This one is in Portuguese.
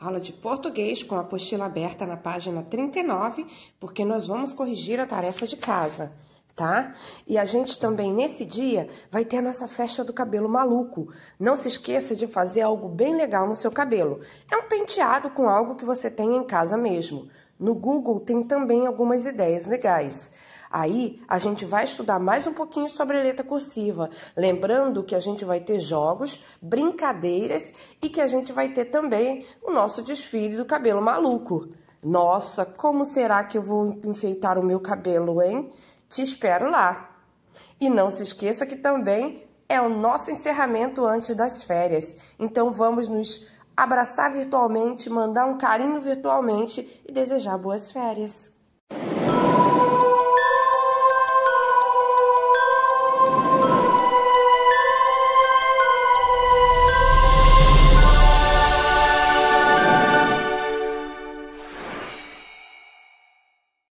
Aula de português com a apostila aberta na página 39, porque nós vamos corrigir a tarefa de casa, tá? E a gente também nesse dia vai ter a nossa festa do cabelo maluco. Não se esqueça de fazer algo bem legal no seu cabelo. É um penteado com algo que você tem em casa mesmo. No Google tem também algumas ideias legais. Aí a gente vai estudar mais um pouquinho sobre letra cursiva, lembrando que a gente vai ter jogos, brincadeiras e que a gente vai ter também o nosso desfile do cabelo maluco. Nossa, como será que eu vou enfeitar o meu cabelo, hein? Te espero lá. E não se esqueça que também é o nosso encerramento antes das férias. Então vamos nos abraçar virtualmente, mandar um carinho virtualmente e desejar boas férias.